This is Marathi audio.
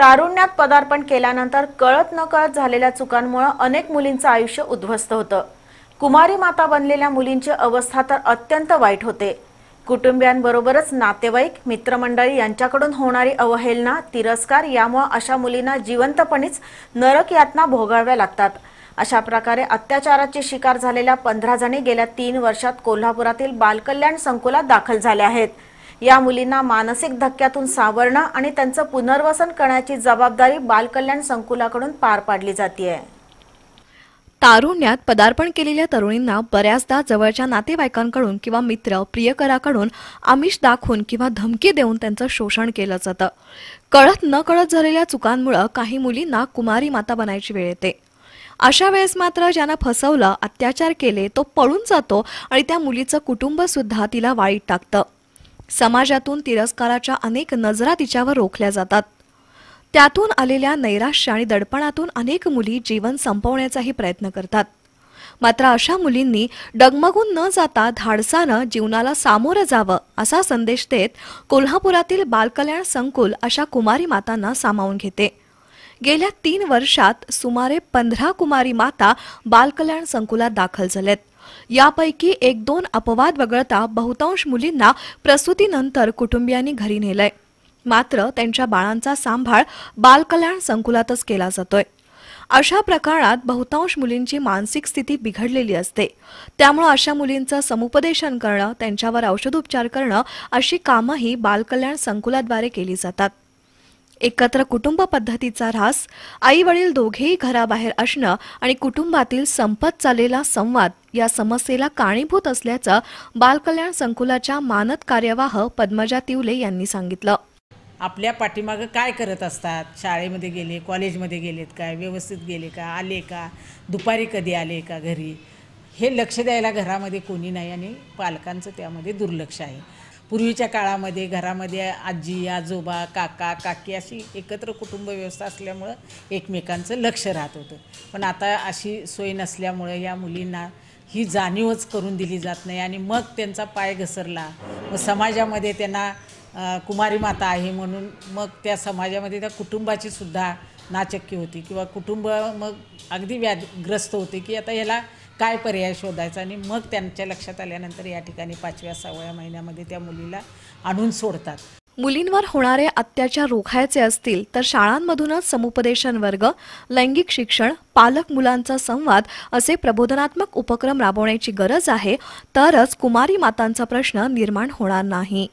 तारुण्यात पदार्पण केल्यानंतर कळत न कळत झालेल्या चुकांमुळं अनेक मुलींचं आयुष्य उद्ध्वस्त होतं कुमारी माता बनलेल्या मुलींची अवस्था तर अत्यंत वाईट होते कुटुंबियांबरोबरच नातेवाईक मित्रमंडळी यांच्याकडून होणारी अवहेलना तिरस्कार यामुळे अशा मुलींना जिवंतपणीच नरक यातना भोगाव्या लागतात अशा प्रकारे अत्याचाराची शिकार झालेल्या पंधरा जणी गेल्या तीन वर्षात कोल्हापुरातील बालकल्याण संकुलात दाखल झाल्या आहेत या मुलींना मानसिक धक्क्यातून सावरणं आणि त्यांचं पुनर्वसन करण्याची जबाबदारी बालकल्याण संकुलाकडून पार पाडली जाते तारुण्यात पदार्पण केलेल्या तरुणींना बऱ्याचदा जवळच्या नातेवाईकांकडून किंवा मित्र प्रियकराकडून आमिष दाखवून किंवा धमकी देऊन त्यांचं शोषण केलं जातं कळत न कळत झालेल्या चुकांमुळं काही मुलींना कुमारी माता बनायची वेळ येते अशा वेळेस मात्र ज्यांना फसवलं अत्याचार केले तो पळून जातो आणि त्या मुलीचं कुटुंब सुद्धा तिला वाईट टाकतं समाजातून तिरस्काराच्या अनेक नजरा तिच्यावर रोखल्या जातात त्यातून आलेल्या नैराश्य आणि दडपणातून अनेक मुली जीवन संपवण्याचाही प्रयत्न करतात मात्र अशा मुलींनी डगमगून न जाता धाडसानं जीवनाला सामोरं जावं असा संदेश देत कोल्हापुरातील बालकल्याण संकुल अशा कुमारी मातांना सामावून घेते गेल्या तीन वर्षात सुमारे पंधरा कुमारी माता बालकल्याण संकुलात दाखल झाल्यात यापैकी एक दोन अपवाद वगळता बहुतांश मुलींना प्रसूतीनंतर कुटुंबियांनी घरी नेलंय मात्र त्यांच्या बाळांचा सांभाळ बालकल्याण संकुलातच केला जातोय अशा प्रकारात बहुतांश मुलींची मानसिक स्थिती बिघडलेली असते त्यामुळे अशा मुलींचं समुपदेशन करणं त्यांच्यावर औषधोपचार करणं अशी कामंही बालकल्याण संकुलाद्वारे केली जातात एकत्र कुटुंब पद्धतीचा ऱ्हास आई वडील दोघेही घराबाहेर असणं आणि कुटुंबातील संपत चाललेला संवाद या समस्येला कारणीभूत असल्याचं बालकल्याण संकुलाच्या मानद कार्यवाह पद्मजा तिवले यांनी सांगितलं आपल्या पाठीमागं काय करत असतात शाळेमध्ये गेले कॉलेजमध्ये गेलेत काय व्यवस्थित गेले का आले का दुपारी कधी आले का घरी हे लक्ष द्यायला घरामध्ये कोणी नाही आणि पालकांचं त्यामध्ये दुर्लक्ष आहे पूर्वीच्या काळामध्ये घरामध्ये आजी आजोबा काका काकी अशी एकत्र कुटुंब व्यवस्था असल्यामुळं एकमेकांचं लक्ष राहत होतं पण आता अशी सोय नसल्यामुळं या मुलींना ही जाणीवच करून दिली जात नाही आणि मग त्यांचा पाय घसरला व समाजामध्ये त्यांना कुमारी माता आहे म्हणून मग त्या समाजामध्ये त्या कुटुंबाची सुद्धा नाचक्की होती किंवा कुटुंब मग अगदी व्याधग्रस्त होते की आता ह्याला काय पर्याय शोधायचा आणि मग त्यांच्या लक्षात आल्यानंतर या ठिकाणी पाचव्या सहाव्या महिन्यामध्ये त्या मुलीला आणून सोडतात मुलींवर होणारे अत्याचार रोखायचे असतील तर शाळांमधूनच समुपदेशन वर्ग लैंगिक शिक्षण पालक मुलांचा संवाद असे प्रबोधनात्मक उपक्रम राबवण्याची गरज आहे तरच कुमारी मातांचा प्रश्न निर्माण होणार नाही